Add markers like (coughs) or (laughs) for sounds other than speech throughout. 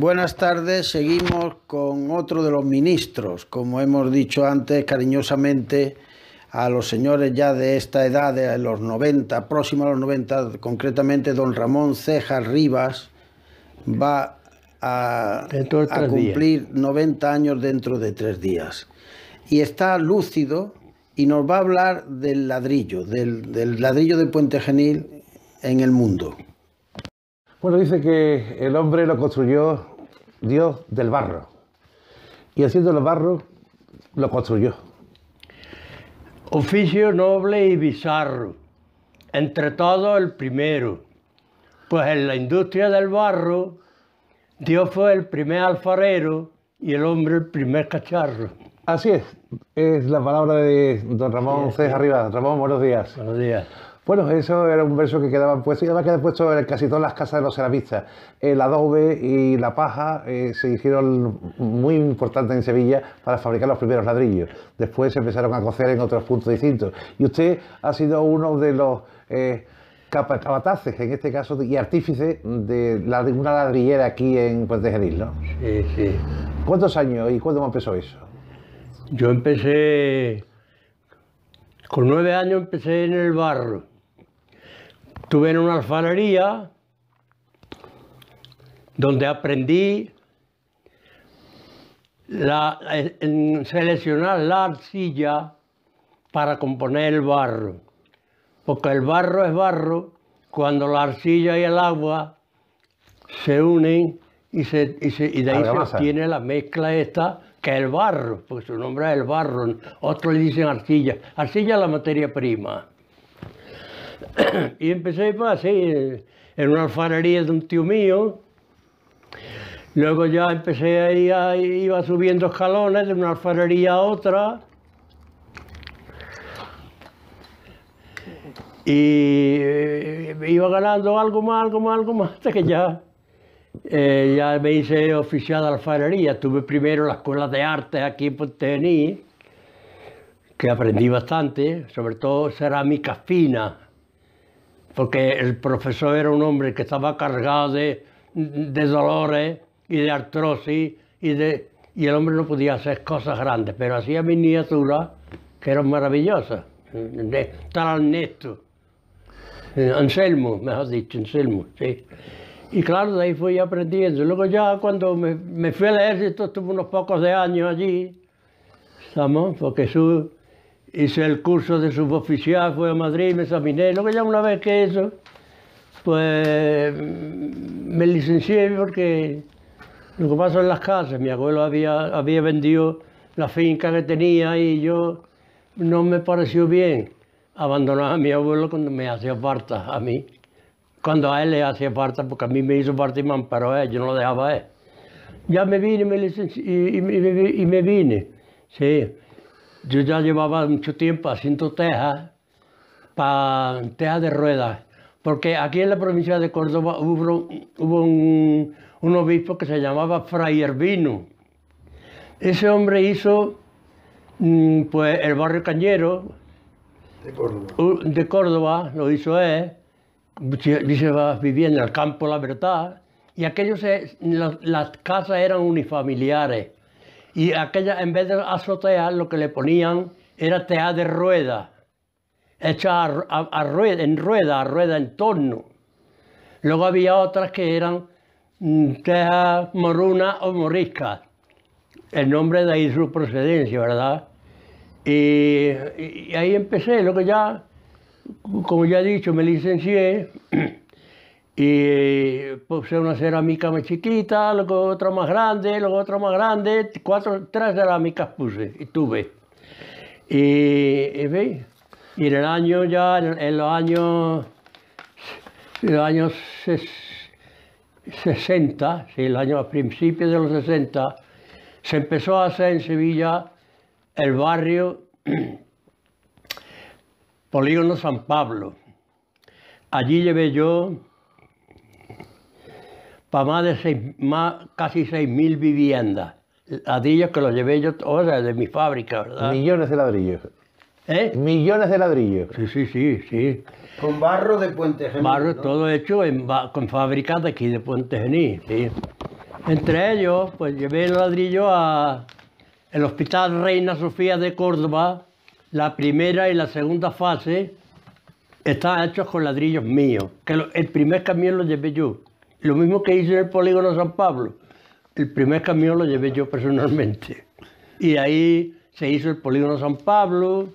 Buenas tardes, seguimos con otro de los ministros, como hemos dicho antes cariñosamente a los señores ya de esta edad, de los 90, próximo a los 90, concretamente don Ramón Cejas Rivas, va a, cumplir 90 años dentro de tres días. Y está lúcido y nos va a hablar del ladrillo, del, del ladrillo de Puente Genil en el mundo. Bueno, dice que el hombre lo construyó Dios del barro. Y haciendo el barro lo construyó. Oficio noble y bizarro, entre todos el primero, pues en la industria del barro Dios fue el primer alfarero y el hombre el primer cacharro. Así es, es la palabra de don Ramón César Arriba. Ramón, buenos días. Buenos días. Bueno, eso era un verso que quedaba puesto y además quedaba puesto en casi todas las casas de los ceramistas. El adobe y la paja eh, se hicieron muy importantes en Sevilla para fabricar los primeros ladrillos. Después se empezaron a cocer en otros puntos distintos. Y usted ha sido uno de los... Eh, capataces, en este caso, y artífice de una ladrillera aquí en Puente Jeril, ¿no? Sí, sí. ¿Cuántos años y cuándo empezó eso? Yo empecé, con nueve años empecé en el barro. Estuve en una alfarería donde aprendí la, eh, seleccionar la arcilla para componer el barro, porque el barro es barro cuando la arcilla y el agua se unen y, y de ahí se obtiene la mezcla esta, que es el barro, porque su nombre es el barro, otros le dicen arcilla, arcilla es la materia prima y empecé pues, así, en una alfarería de un tío mío. Luego ya empecé ahí, a, iba subiendo escalones de una alfarería a otra. Y me eh, iba ganando algo más, algo más, algo más, hasta que ya, eh, ya me hice oficial de alfarería. Tuve primero la escuela de arte aquí en Tenerife que aprendí bastante, sobre todo cerámica fina porque el profesor era un hombre que estaba cargado de, dolores y de artrosis y, de, y el hombre no podía hacer cosas grandes, pero hacía miniaturas que eran maravillosas. De, tal Ernesto, eh, Anselmo, mejor dicho, Anselmo, sí. Y claro, de ahí fui aprendiendo. Luego ya cuando me, fui al ejército, estuve unos pocos de años allí, ¿sabes? porque su, hice el curso de suboficial, fui a Madrid, me examiné, lo que ya una vez que eso, pues mm, me licencié porque lo que pasó en las casas, mi abuelo había, había vendido la finca que tenía y yo no me pareció bien abandonar a mi abuelo cuando me hacía falta a mí, cuando a él le hacía falta, porque a mí me hizo parte y me amparó él, yo no lo dejaba a él. Ya me vine me y, y me vine, sí. Yo ya llevaba mucho tiempo haciendo tejas para tejas de ruedas, porque aquí en la provincia de Córdoba hubo, un, obispo que se llamaba Fray Vino. Ese hombre hizo mm, pues, el barrio Cañero de Córdoba, lo hizo él, vivía en el campo La Verdad, y aquellos, eh, las casas eran unifamiliares. Y aquella, en vez de azotear, lo que le ponían era teja de rueda, hecha a, rueda, en rueda, a rueda en torno. Luego había otras que eran mm, tejas moruna o morisca, el nombre de ahí su procedencia, ¿verdad? Y, ahí empecé, lo que ya, como ya he dicho, me licencié. (clears throat) Y puse una cerámica más chiquita, luego otra más grande, luego otra más grande, cuatro, tres cerámicas puse y tuve. Y, y, y en el año ya, en, los años, los años 60, sí, el año, a principios de los 60, se empezó a hacer en Sevilla el barrio Polígono San Pablo. Allí llevé yo para más de seis, más, casi 6.000 viviendas. Ladrillos que los llevé yo, o sea, de mi fábrica, ¿verdad? Millones de ladrillos. ¿Eh? Millones de ladrillos. Sí, sí, sí, sí. Con barro de Puente Gení. Barro todo hecho con fábrica de aquí de Puente Gení, sí. Entre ellos, pues llevé el ladrillo a el Hospital Reina Sofía de Córdoba, la primera y la segunda fase, están hechos con ladrillos míos, que el primer camión lo llevé yo. Lo mismo que hice en el polígono San Pablo. El primer camión lo llevé yo personalmente. Y ahí se hizo el polígono San Pablo,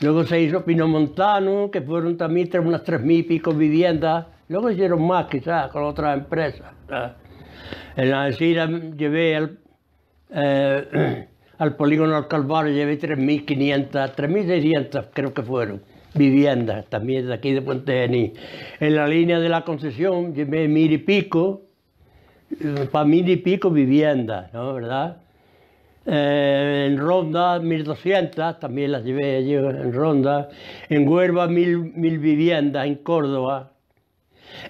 luego se hizo Pino Montano, que fueron también unas tres mil y pico viviendas. Luego hicieron más quizás con otras empresas. En la decida llevé al, eh, (clears throat) polígono al Calvario, llevé 3.500, 3.600 creo que fueron viviendas, también de aquí de Puente En la línea de la concesión llevé mil y pico, eh, para mil y pico viviendas, ¿no? ¿Verdad? Eh, en Ronda, 1200, también las llevé allí en Ronda. En Huelva, mil, mil viviendas, en Córdoba.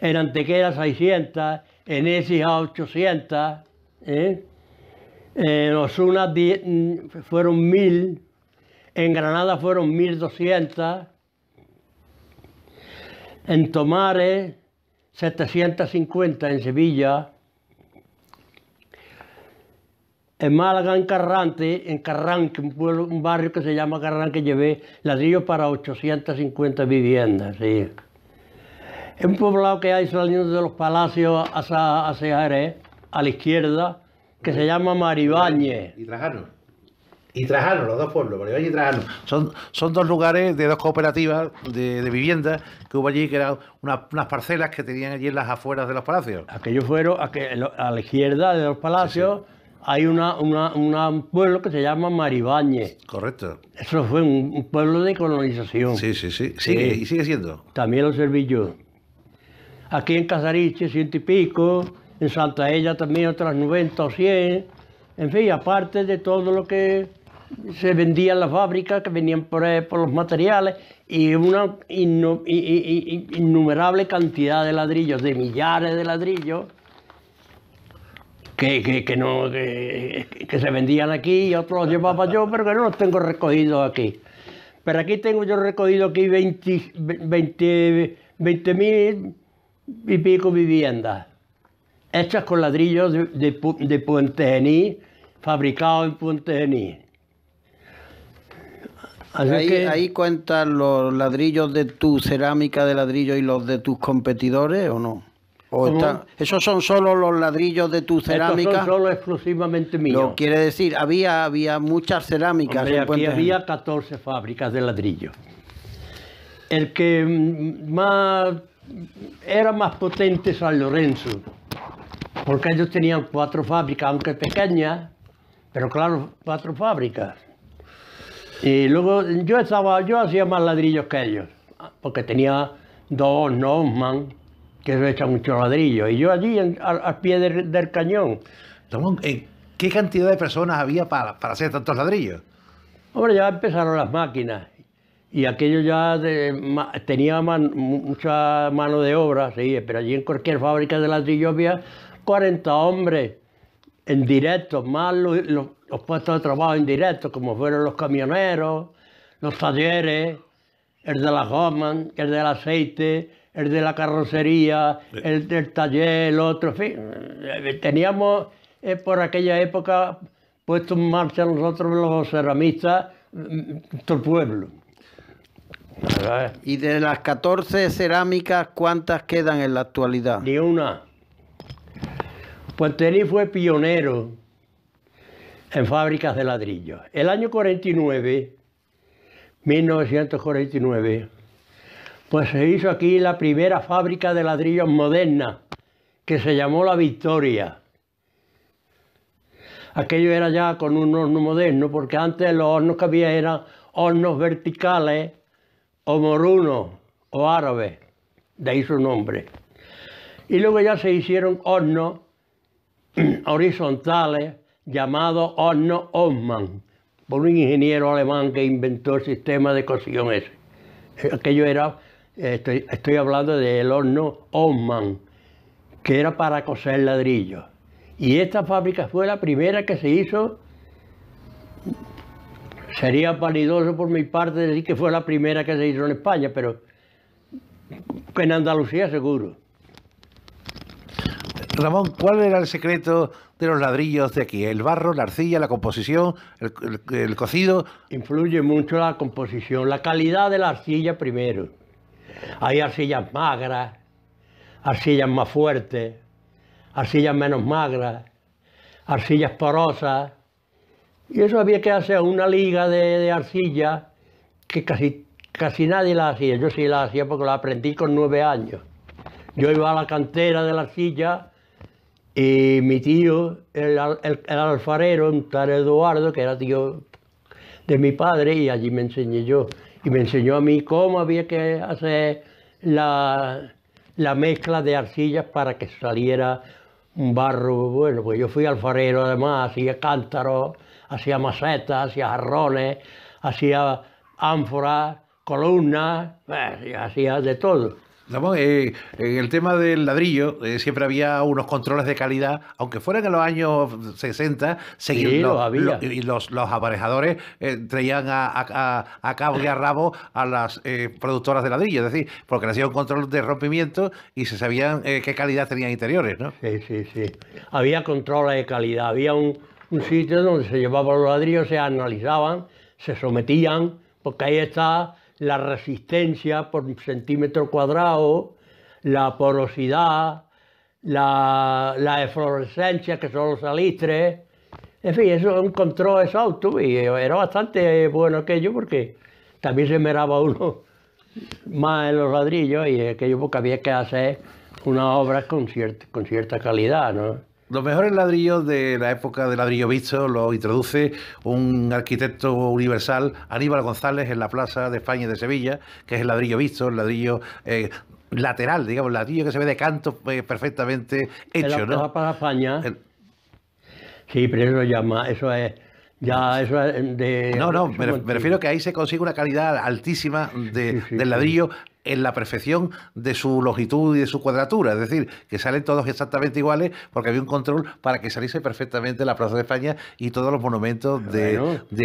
En Antequera, 600. En Esis, 800. ¿eh? En Osuna, mm, fueron mil. En Granada, fueron 1200 en Tomares 750 en Sevilla, en Málaga, en Carrante, en Carranque, un, pueblo, un barrio que se llama Carranque, llevé ladrillo para 850 viviendas. En un poblado que hay saliendo de los palacios hacia, a la izquierda, que se llama Maribañez. ¿Y y Trajano, los dos pueblos, Bolívar y Trajano. Son, son dos lugares de dos cooperativas de, vivienda que hubo allí, que eran unas parcelas que tenían allí en las afueras de los palacios. Aquellos fueron, a la izquierda de los palacios, hay una, un pueblo que se llama Maribáñez. Correcto. Eso fue un, pueblo de colonización. Sí, sí, sí. y sigue siendo. También lo serví yo. Aquí en Casariche, ciento y pico, en Santa Ella también otras 90 o 100. En fin, aparte de todo lo que se vendían las la fábrica, que venían por, los materiales, y una innumerable cantidad de ladrillos, de millares de ladrillos, que, que, se vendían aquí y otros los llevaba yo, pero que no los tengo recogidos aquí. Pero aquí tengo yo recogido aquí 20 y pico viviendas, hechas con ladrillos de, de, Puente fabricados en Puente ahí, cuentan los ladrillos de tu cerámica de ladrillo y los de tus competidores o no? ¿Esos son solo los ladrillos de tu cerámica? Estos son solo exclusivamente míos. No, quiere decir, había, había muchas cerámicas. aquí había 14 fábricas de ladrillo. El que mm, más era más potente San Lorenzo, porque ellos tenían cuatro fábricas, aunque pequeñas, pero claro, cuatro fábricas. Y luego yo estaba, yo hacía más ladrillos que ellos, porque tenía dos Norman que se echan mucho ladrillo. Y yo allí al, pie del cañón. ¿qué cantidad de personas había para, para hacer tantos ladrillos? Hombre, ya empezaron las máquinas y aquello ya tenía mucha mano de obra, sí, pero allí en cualquier fábrica de ladrillo había 40 hombres en directo, más los, los puestos de trabajo indirectos, como fueron los camioneros, los talleres, el de la goma, el del aceite, el de la carrocería, el del taller, el otro, en fin. Eh, teníamos eh, por aquella época puesto en marcha nosotros los ceramistas mm, todo el pueblo. Y de las 14 cerámicas, ¿cuántas quedan en la actualidad? Ni una. Puenterí fue pionero en fábricas de ladrillo. El año 49, 1949, pues se hizo aquí la primera fábrica de ladrillos moderna, que se llamó La Victoria. Aquello era ya con un horno moderno, porque antes los hornos que había eran hornos verticales o morunos o árabes, de ahí su nombre. Y luego ya se hicieron hornos (clears throat) horizontales, llamado Horno Osman, por un ingeniero alemán que inventó el sistema de cocción ese. Eh, aquello era, estoy, hablando del horno Osman, que era para coser ladrillos. Y esta fábrica fue la primera que se hizo. Sería palidoso por mi parte decir que fue la primera que se hizo en España, pero en Andalucía seguro. Ramón, ¿cuál era el secreto de los ladrillos de aquí? ¿El barro, la arcilla, la composición, el, cocido? Influye mucho la composición, la calidad de la arcilla primero. Hay arcillas magras, arcillas más fuertes, arcillas menos magras, arcillas porosas. Y eso había que hacer una liga de, arcilla que casi, casi nadie la hacía. Yo sí la hacía porque la aprendí con nueve años. Yo iba a la cantera de la arcilla y mi tío, el, alfarero, un tal Eduardo, que era tío de mi padre, y allí me enseñé yo. Y me enseñó a mí cómo había que hacer la, mezcla de arcillas para que saliera un barro. Bueno, pues yo fui alfarero además, hacía cántaros, hacía macetas, hacía jarrones, hacía ánforas, columnas, eh, hacía de todo. Eh, en el tema del ladrillo eh, siempre había unos controles de calidad, aunque fueran en los años 60, seguían sí, los, los, aparejadores eh, traían a, a, cabo y a rabo a las productoras de ladrillo, es decir, porque hacían control de rompimiento y se sabían qué calidad tenían interiores, ¿no? Sí, sí, sí. Había controles de calidad, había un, un sitio donde se llevaban los ladrillos, se analizaban, se sometían, porque ahí está la resistencia por centímetro cuadrado, la porosidad, la, la eflorescencia, que son los salitres. En fin, eso encontró esa auto y era bastante bueno aquello porque también se meraba uno (laughs) más en los ladrillos y aquello porque había que hacer una obra con, con cierta calidad, ¿no? Los mejores ladrillos de la época del ladrillo visto los introduce un arquitecto universal, Aníbal González, en la Plaza de España de Sevilla, que es el ladrillo visto, el ladrillo eh, lateral, digamos, el ladrillo que se ve de canto eh, perfectamente hecho. En ¿no? para España. Sí, pero eso llama, eso es. Ya, eso de. No, no, me, refiero que ahí se consigue una calidad altísima de, del ladrillo en la perfección de su longitud y de su cuadratura, es decir, que salen todos exactamente iguales porque había un control para que saliese perfectamente la Plaza de España y todos los monumentos de,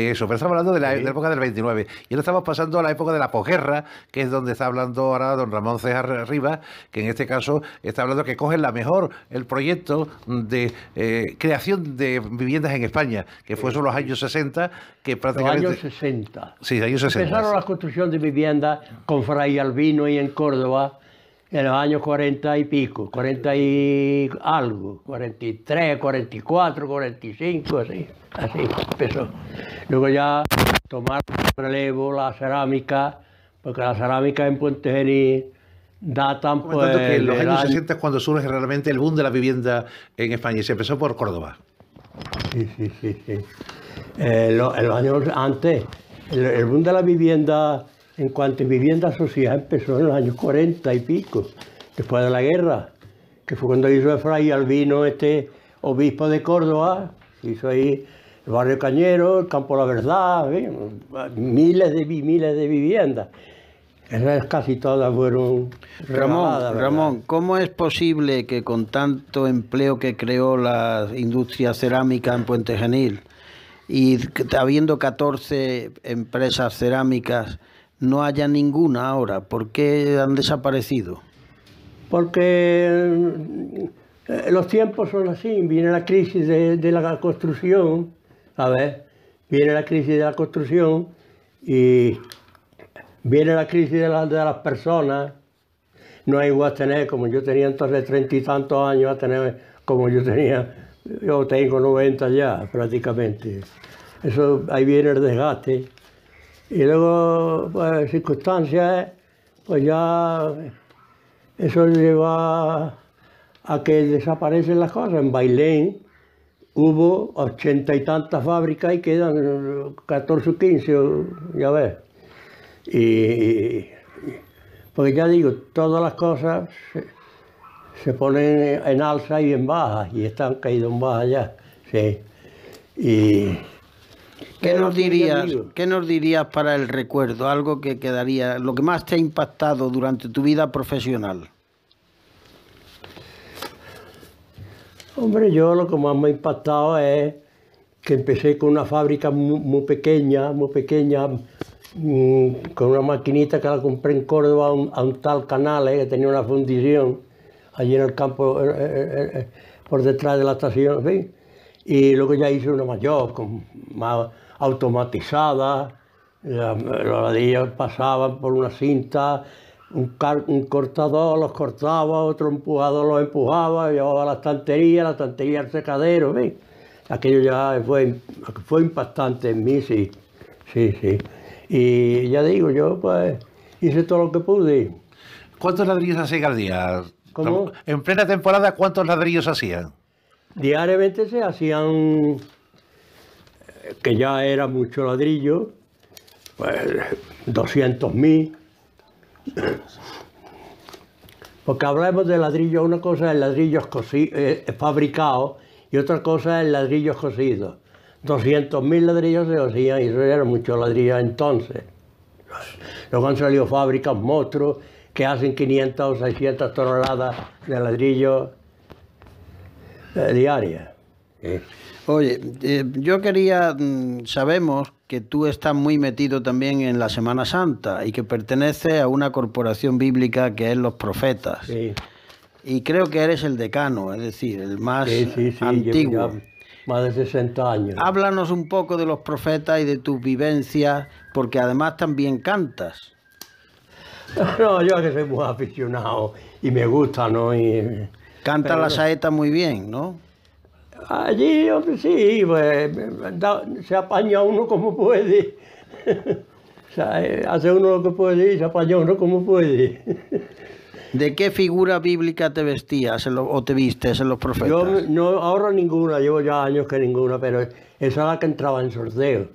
eso. Pero estamos hablando de la, época del 29 y ahora estamos pasando a la época de la posguerra, que es donde está hablando ahora don Ramón César Rivas, que en este caso está hablando que cogen la mejor el proyecto de eh, creación de viviendas en España, que fue sobre los años 60, que prácticamente... Los años 60. Sí, años 60. Empezaron la construcción de viviendas con Fray Albino y en Córdoba en los años 40 y pico, 40 y algo, 43, 44, 45, así, así empezó. Luego ya tomar relevo la cerámica, porque la cerámica en Puente Genil datan en los años 60 es cuando surge realmente el boom de la vivienda en España y se empezó por Córdoba. Sí, sí, sí. sí. Eh, en los años antes, el boom de la vivienda en cuanto a vivienda social empezó en los años 40 y pico, después de la guerra, que fue cuando hizo fray Albino, este obispo de Córdoba, hizo ahí el barrio Cañero, el Campo La Verdad, miles, de, miles de viviendas. Esas casi todas fueron. Ramón, Ramón, ¿cómo es posible que con tanto empleo que creó la industria cerámica en Puente Genil y habiendo 14 empresas cerámicas, no haya ninguna ahora? ¿Por qué han desaparecido? Porque eh, los tiempos son así, viene la crisis de, la construcción, a ver, viene la crisis de la construcción y viene la crisis de, la, las personas. No hay igual tener, como yo tenía entonces treinta y tantos años, a tener como yo tenía, yo tengo 90 ya prácticamente. Eso ahí viene el desgaste. Y luego, pues, circunstancias, pues ya eso lleva a que desaparecen las cosas. En Bailén hubo ochenta y tantas fábricas y quedan 14 o 15, ya ves. Y, porque ya digo, todas las cosas se, se ponen en alza y en baja, y están caídas en baja ya. Sí. Y, ¿Qué nos dirías? ¿Qué nos dirías para el recuerdo? Algo que quedaría, lo que más te ha impactado durante tu vida profesional. Hombre, yo lo que más me ha impactado es que empecé con una fábrica muy, pequeña, muy pequeña, mm, con una maquinita que la compré en Córdoba a un, tal canal, que tenía una fundición allí en el campo, eh, eh, eh, por detrás de la estación, y luego ya hice una mayor, con, más automatizada, Los ladrillos pasaban por una cinta, un, cortador los cortaba, otro empujador los empujaba, llevaba a la estantería, la estantería al secadero, Aquello ya fue, fue impactante en mí, sí, sí, sí. Y ya digo, yo pues hice todo lo que pude. ¿Cuántos ladrillos hacía al En plena temporada, ¿cuántos ladrillos hacían? diariamente se hacían, eh, que ya era mucho ladrillo, pues 200.000. Porque hablamos de ladrillo, una cosa es ladrillos eh, eh, fabricados y otra cosa es ladrillos 200 200.000 ladrillos se hacían y eso era mucho ladrillo entonces. Luego han salido fábricas monstruos que hacen 500 o 600 toneladas de ladrillo eh, diaria. Eh. Oye, eh, yo quería, mm, sabemos que tú estás muy metido también en la Semana Santa y que pertenece a una corporación bíblica que es los profetas. Sí. Y creo que eres el decano, es decir, el más sí, sí, antiguo. Más de 60 años. Háblanos un poco de los profetas y de tus vivencias, porque además también cantas. (laughs) No, yo que soy muy aficionado y me gusta, ¿no? Y Canta la saeta muy bien, ¿no? Allí, sí, pues, se apaña uno como puede. (laughs) Eh, hace uno lo que puede y se apaña uno como puede. (laughs) ¿De qué figura bíblica te vestías o te vistes en los profetas? Yo no, ahorro ninguna, llevo ya años que ninguna, pero esa es la que entraba en sorteo.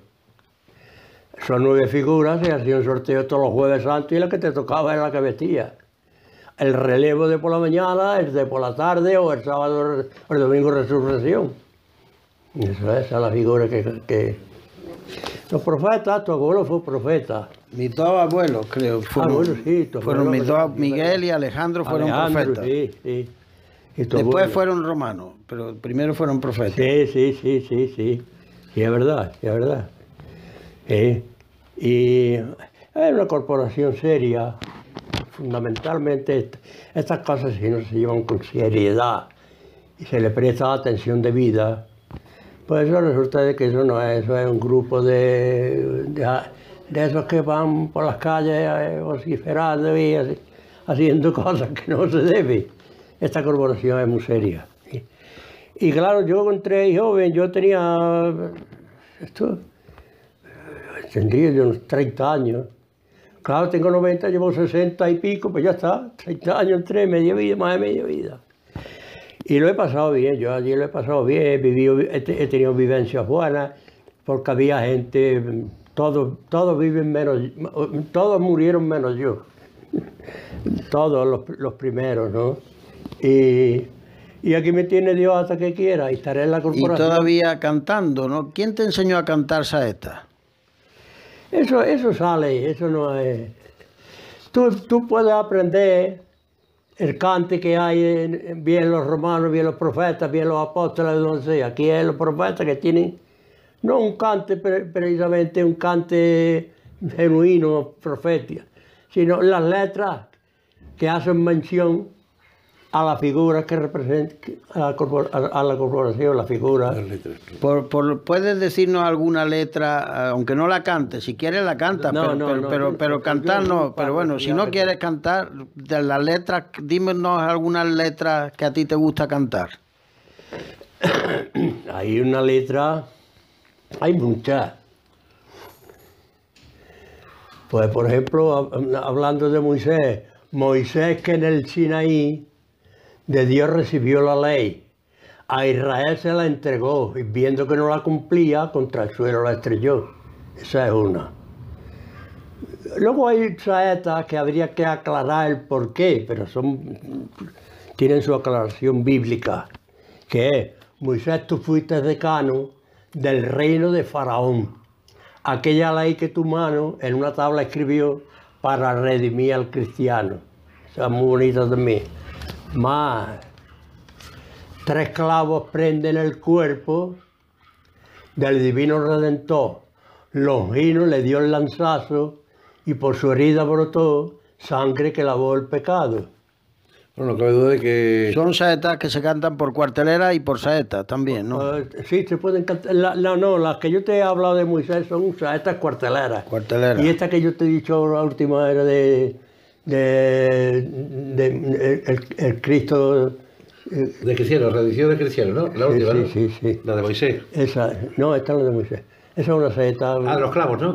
Son nueve figuras y hacía un sorteo todos los jueves santos y la que te tocaba era la que vestía el relevo de por la mañana, el de por la tarde o el sábado o el domingo resurrección. Esa, es la figura que, Los profetas, tu abuelo fue profeta. Mis dos abuelos, creo. Ah, fueron, Miguel y Alejandro fueron profetas. Después fueron romanos, pero primero fueron profetas. Sí, sí, sí, sí, sí. Sí, es verdad, es verdad. Y es una corporación seria, fundamentalmente estas cosas si no se llevan con seriedad y se le presta atención de vida, pues eso resulta de que eso no es, eso es un grupo de, de, esos que van por las calles eh, vociferando y haciendo (laughs) cosas que no se deben. Esta corporación es muy seria. Y, claro, yo entré joven, yo tenía, esto, tendría unos 30 años, Claro, tengo 90, llevo 60 y pico, pues ya está, 30 años, entre media vida, más de media vida. Y lo he pasado bien, yo allí lo he pasado bien, he, vivido, he, tenido vivencias buenas, porque había gente, todos, todos viven menos, todos murieron menos yo. (laughs) todos los, primeros, ¿no? Y, aquí me tiene Dios hasta que quiera, y estaré en la corporación. Y todavía cantando, ¿no? ¿Quién te enseñó a cantar saeta? Eso, sale, eso no es... Tú, puedes aprender el cante que hay, bien los romanos, bien los profetas, bien los apóstoles, no Aquí hay los profetas que tienen, no un cante precisamente, un cante genuino, profetia, sino las letras que hacen mención a la figura que representa a la, a la corporación, la figura. Por, ¿Puedes decirnos alguna letra, eh, aunque no la cantes? Si quieres la canta, pero, pero, pero, cantar no. Pero bueno, si no quieres cantar, de las letras, dímenos algunas letras que a ti te gusta cantar. (coughs) Hay una letra, hay muchas. Pues por ejemplo, hablando de Moisés, Moisés que en el Sinaí de Dios recibió la ley. A Israel se la entregó y viendo que no la cumplía, contra el suelo la estrelló. Esa es una. Luego hay saetas que habría que aclarar el por qué, pero son, tienen su aclaración bíblica, que es, Moisés, tú fuiste decano del reino de Faraón, aquella ley que tu mano en una tabla escribió para redimir al cristiano. O sea, muy bonita también más. Tres clavos prenden el cuerpo del divino Redentor. los vinos le dio el lanzazo y por su herida brotó sangre que lavó el pecado. Bueno, duda que... Son saetas que se cantan por cuartelera y por saetas también, ¿no? Ah, sí, se pueden cantar. La, no, las que yo te he hablado de Moisés son saetas cuarteleras. Cuarteleras. Y esta que yo te he dicho la última era de, de, el, Cristo. Eh, de Cristiano, tradición de Cristiano, ¿no? La sí, sí, sí, sí. La de Moisés. Esa, no, esta es la de Moisés. Esa es una saeta. Ah, los clavos, ¿no?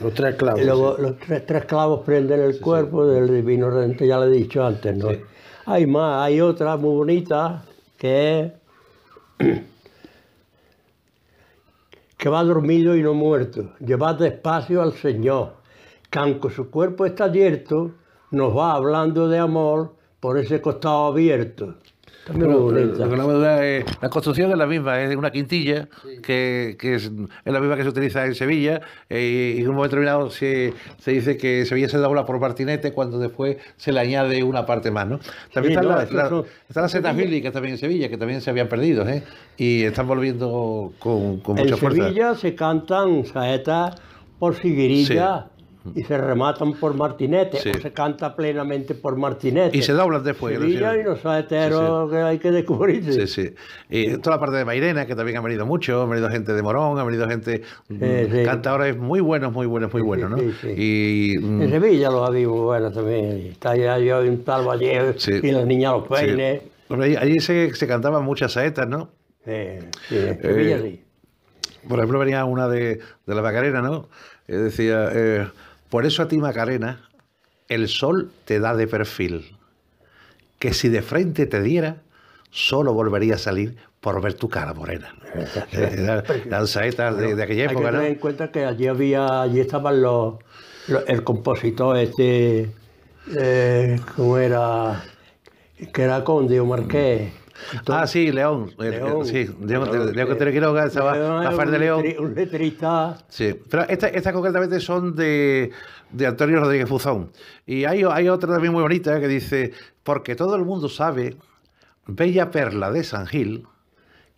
los tres clavos. Los tres, tres, clavos prenden el cuerpo del divino redentor, ya lo he dicho antes, ¿no? Hay más, hay otra muy bonita que es (clears throat) que va dormido y no muerto. Llevad despacio al Señor aunque su cuerpo está abierto, nos va hablando de amor por ese costado abierto. la, la, construcción es la misma, es una quintilla que, es, la misma que se utiliza en Sevilla eh, y en un momento determinado se, se, dice que Sevilla se dobla por Martinete cuando después se le añade una parte más. ¿no? También están, las setas también en Sevilla que también se habían perdido ¿eh? y están volviendo con, mucha fuerza. En Sevilla se cantan saetas por siguirilla y se rematan por martinetes... o se canta plenamente por martinetes... Y se doblan después. Sevilla y los saeteros que hay que descubrir... Sí, sí. Y toda la parte de Mairena, que también ha venido mucho, ...ha venido gente de Morón, ...ha venido gente... Mm, cantadores muy buenos, muy buenos, muy buenos, ¿no? Y, mm, en Sevilla los había muy buenos también. Está allá yo en tal Valle y las niñas los peines. Allí, se, cantaban muchas saetas, ¿no? Sevilla, eh, sí por ejemplo, venía una de, de la bacarena ¿no? Eh, decía... Eh, por eso a ti, Macarena, el sol te da de perfil, que si de frente te diera, solo volvería a salir por ver tu cara morena. (laughs) Eh, Danzaeta de, de, aquella época, hay que tener en cuenta que allí había, allí estaban los, el compositor este, eh, ¿cómo era? Que era conde o marqués ah, sí, León. Eh, eh, León sí, León, León, León que, Quiroga, de León. Un letrista. Sí, pero estas concretamente son de, de, Antonio Rodríguez Fuzón. Y hay, hay otra también muy bonita que dice, porque todo el mundo sabe, bella perla de San Gil,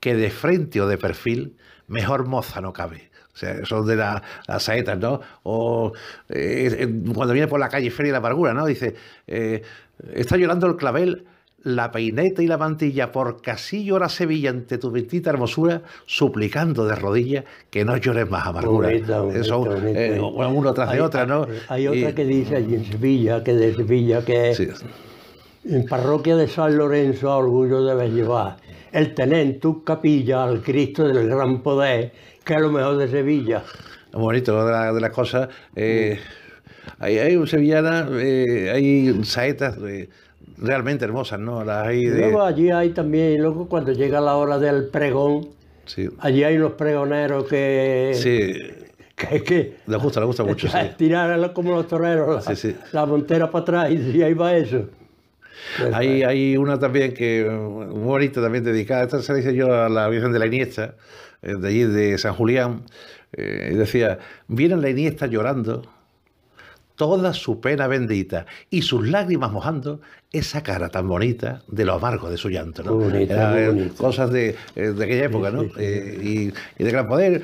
que de frente o de perfil, mejor moza no cabe. O sea, son de la, las saetas, ¿no? O eh, cuando viene por la calle Feria de la Amargura, ¿no? Dice, está llorando el clavel la peineta y la mantilla, por casi llora Sevilla ante tu bendita hermosura, suplicando de rodillas que no llores más amargura. Eso, eh, eh, uno tras de otra, ¿no? Hay, otra que dice allí en Sevilla, que de Sevilla, que en parroquia de San Lorenzo, orgullo debes llevar el tener en tu capilla al Cristo del Gran Poder, que es lo mejor de Sevilla. Bonito, de, las cosas. Eh, Hay, un sevillana, eh, hay saetas, de realmente hermosas, ¿no? Luego allí hay también, luego cuando llega la hora del pregón, allí hay los pregoneros que... Sí. Que, que le gusta, le gusta mucho. (laughs) sí. Tirar como los toreros la, montera para atrás y, ahí va eso. hay, una también que, muy bonita también dedicada, esta se dice yo a la Virgen de la Iniesta, eh, de allí de San Julián, eh, y decía, vienen la Iniesta llorando toda su pena bendita y sus lágrimas mojando esa cara tan bonita de lo amargo de su llanto. ¿no? Eh, cosas de, eh, de, aquella época, ¿no? Eh, y, de gran poder.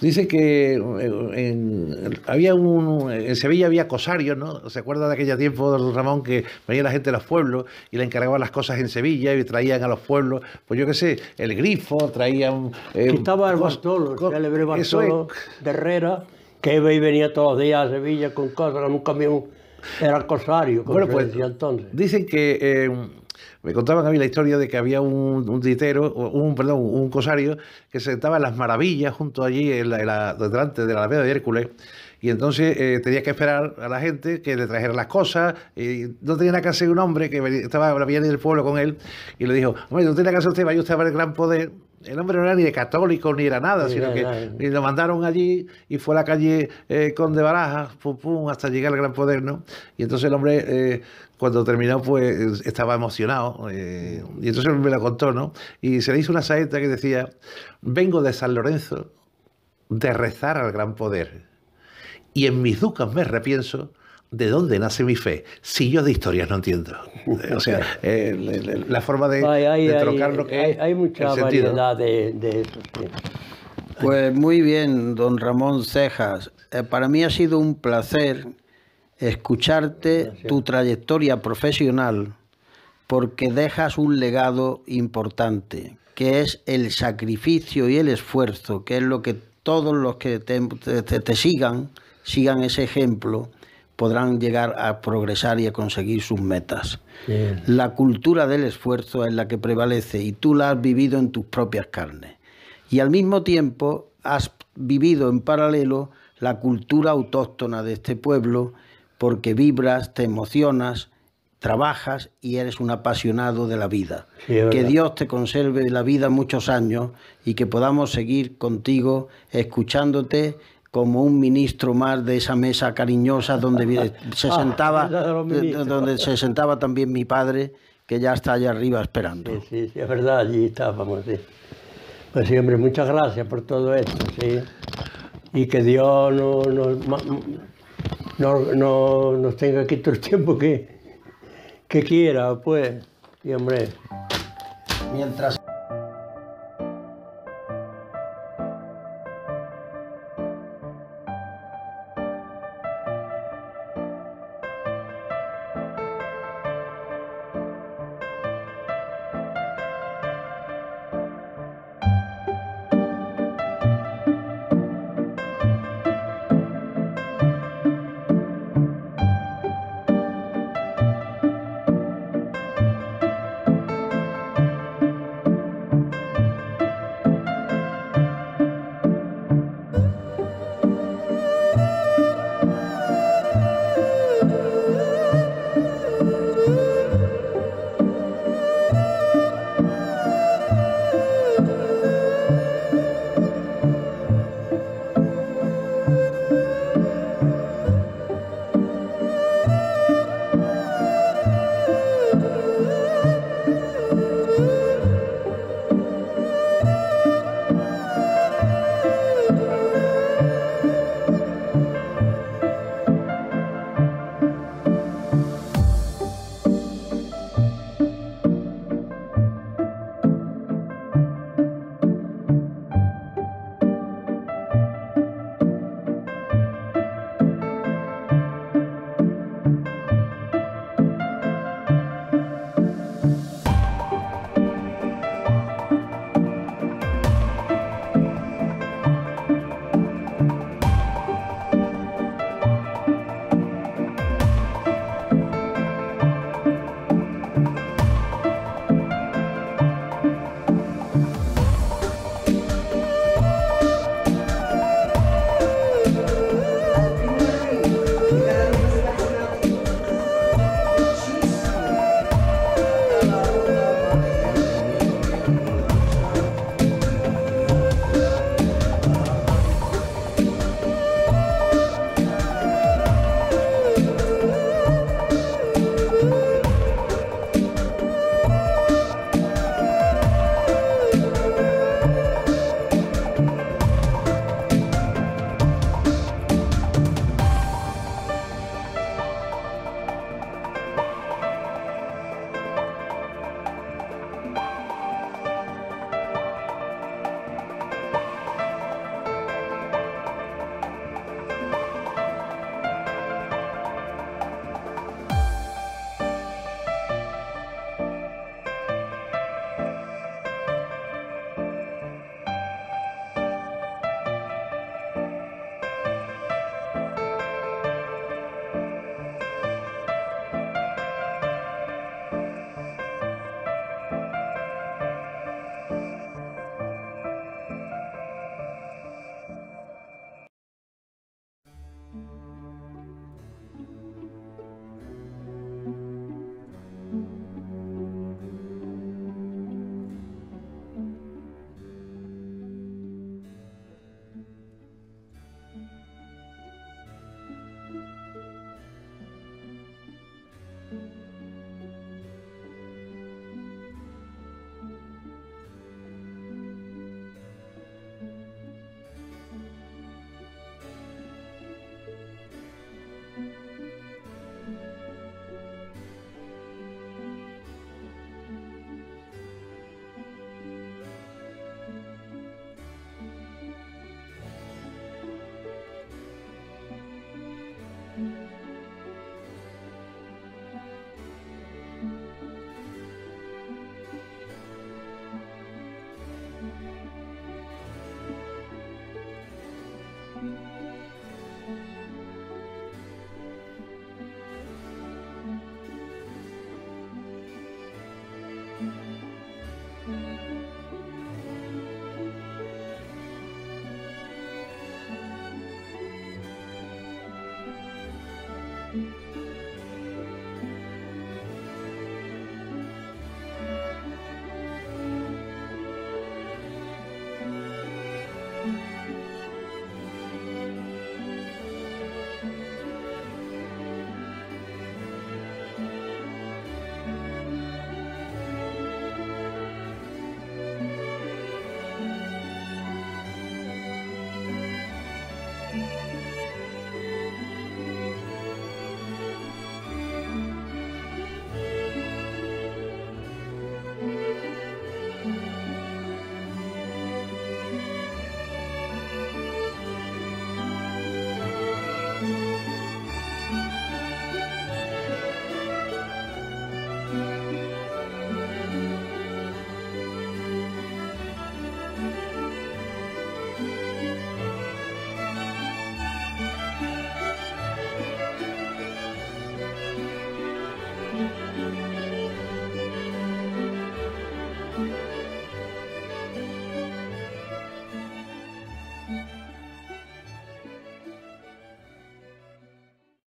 dice que en, había un, en Sevilla había cosarios, ¿no? ¿Se acuerda de aquella tiempo, don Ramón, que venía la gente de los pueblos y le encargaban las cosas en Sevilla y traían a los pueblos, pues yo qué sé, el grifo, traían... que estaba el bastón, el célebre de Herrera que iba y venía todos los días a Sevilla con cosas, con un camión, era cosario, bueno, pues, entonces. Dicen que... Eh, me contaban a mí la historia de que había un, un, perdón, un cosario, que sentaba en las maravillas junto allí, en delante de la Alameda de Hércules, y entonces eh, tenía que esperar a la gente que le trajera las cosas. Y no tenía nada que hacer un hombre que estaba bien en del pueblo con él y le dijo: Hombre, no tiene que hacer usted, vaya usted a ver el gran poder. El hombre no era ni de católico ni era nada, sino que lo mandaron allí y fue a la calle eh, con de Barajas, pum, pum, hasta llegar al Gran Poder, ¿no? Y entonces el hombre, eh, cuando terminó, pues estaba emocionado. y entonces me lo contó, ¿no? Y se le hizo una saeta que decía: Vengo de San Lorenzo de rezar al Gran Poder y en mis ducas me repienso, ¿de dónde nace mi fe? Si yo de historias no entiendo. (laughs) O sea, eh, la, forma de, trocar lo eh, que hay mucha variedad de, de, Pues muy bien, don Ramón Cejas. Eh, para mí ha sido un placer escucharte tu trayectoria profesional porque dejas un legado importante, que es el sacrificio y el esfuerzo, que es lo que todos los que te sigan sigan ese ejemplo, podrán llegar a progresar y a conseguir sus metas. La cultura del esfuerzo es la que prevalece y tú la has vivido en tus propias carnes. Y al mismo tiempo has vivido en paralelo la cultura autóctona de este pueblo porque vibras, te emocionas, trabajas y eres un apasionado de la vida. que Dios te conserve la vida muchos años y que podamos seguir contigo escuchándote como un ministro más de esa mesa cariñosa donde (laughs) se ah, sentaba, donde se sentaba también mi padre, que ya está allá arriba esperando. Sí, sí, es verdad, allí estábamos, sí. Pues sí, hombre, muchas gracias por todo esto, sí. Y que Dios no, nos tenga aquí todo el tiempo que, que quiera, pues. Y hombre, mientras